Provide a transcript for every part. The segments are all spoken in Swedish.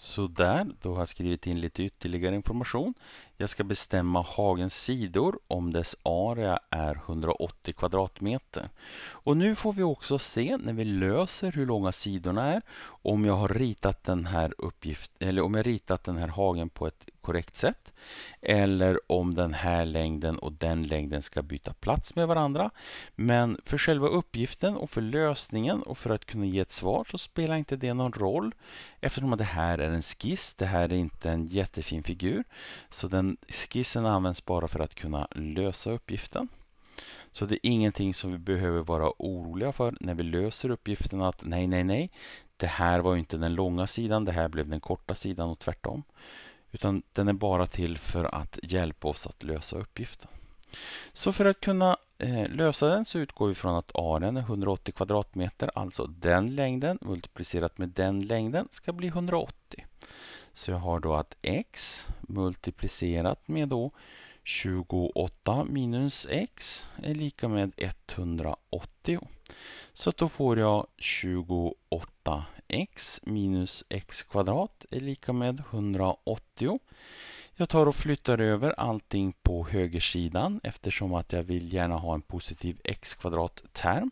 Sådär, då har jag skrivit in lite ytterligare information. Jag ska bestämma hagens sidor om dess area är 180 kvadratmeter. Och nu får vi också se när vi löser hur långa sidorna är om jag har ritat den här uppgift, eller om jag ritat den här hagen på ett korrekt sätt eller om den här längden och den längden ska byta plats med varandra. Men för själva uppgiften och för lösningen och för att kunna ge ett svar så spelar inte det någon roll eftersom det här är en skiss, det här är inte en jättefin figur. Så den skissen används bara för att kunna lösa uppgiften. Så det är ingenting som vi behöver vara oroliga för när vi löser uppgiften att nej, nej, nej, det här var inte den långa sidan, det här blev den korta sidan och tvärtom. Utan den är bara till för att hjälpa oss att lösa uppgiften. Så för att kunna eh, lösa den så utgår vi från att aren är 180 kvadratmeter, alltså den längden multiplicerat med den längden ska bli 180. Så jag har då att x multiplicerat med då 28 minus x är lika med 180. Så då får jag 28 x minus x kvadrat är lika med 180. Jag tar och flyttar över allting på högersidan eftersom att jag vill gärna ha en positiv x kvadrat-term.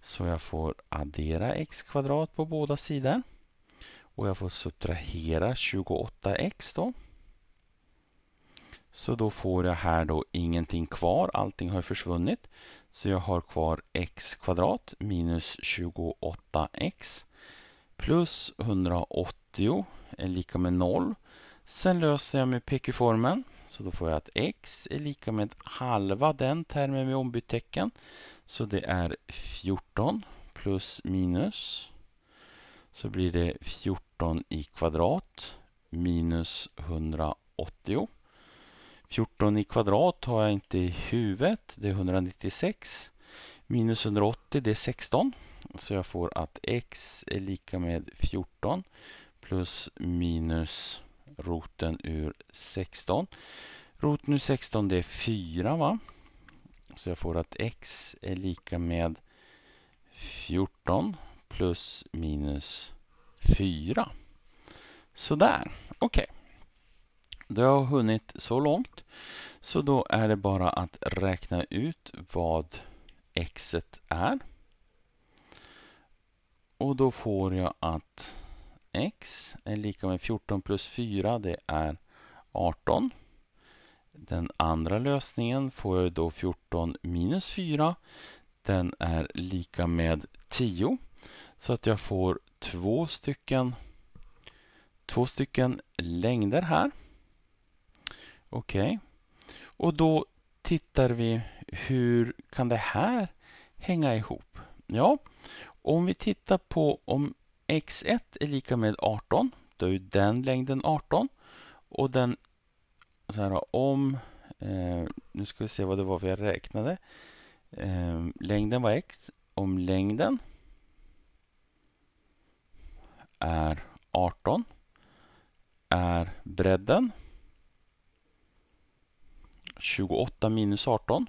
Så jag får addera x kvadrat på båda sidor. Och jag får subtrahera 28x då. Så då får jag här då ingenting kvar, allting har försvunnit. Så jag har kvar x kvadrat minus 28x plus 180 är lika med 0. Sen löser jag med PQ-formeln. Så då får jag att x är lika med halva den termen med ombytt tecken. Så det är 14 plus minus. Så blir det 14 i kvadrat minus 180. 14 i kvadrat har jag inte i huvudet, det är 196. Minus 180 det är 16. Så jag får att x är lika med 14 plus minus roten ur 16. Roten ur 16 det är 4 va? Så jag får att x är lika med 14 plus minus 4. Sådär, okej. Okay. Då har jag hunnit så långt. Så då är det bara att räkna ut vad xet är. Och då får jag att x är lika med 14 plus 4, det är 18. Den andra lösningen får jag då 14 minus 4. Den är lika med 10. Så att jag får två stycken, två stycken längder här. Okej. Okay. Och då tittar vi hur kan det här hänga ihop? Ja, om vi tittar på om x1 är lika med 18, då är den längden 18. Och den, så här om, eh, nu ska vi se vad det var vi räknade. Eh, längden var x, om längden är 18 är bredden 28 minus 18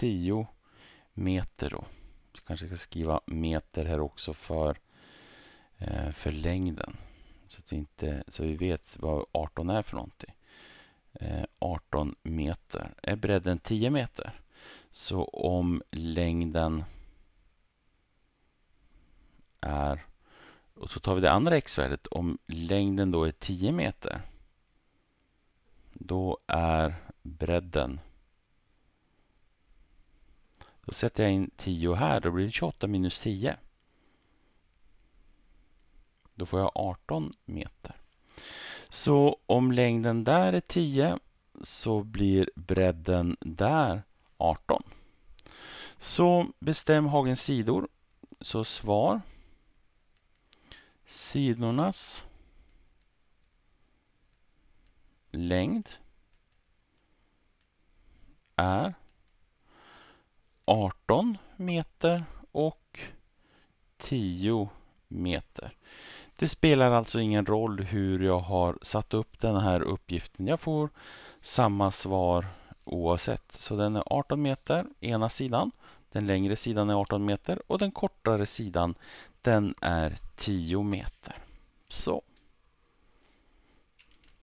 10 meter då. Så kanske ska skriva meter här också för, eh, för längden. Så, att vi inte, så vi vet vad 18 är för någonting. Eh, 18 meter är bredden 10 meter. Så om längden är... Och så tar vi det andra x-värdet. Om längden då är 10 meter då är bredden då sätter jag in 10 här, då blir det 28 minus 10. Då får jag 18 meter. Så om längden där är 10 så blir bredden där 18. Så bestäm hagens sidor. Så svar sidornas längd är 18 meter och 10 meter. Det spelar alltså ingen roll hur jag har satt upp den här uppgiften. Jag får samma svar oavsett. Så den är 18 meter ena sidan. Den längre sidan är 18 meter och den kortare sidan den är 10 meter. Så.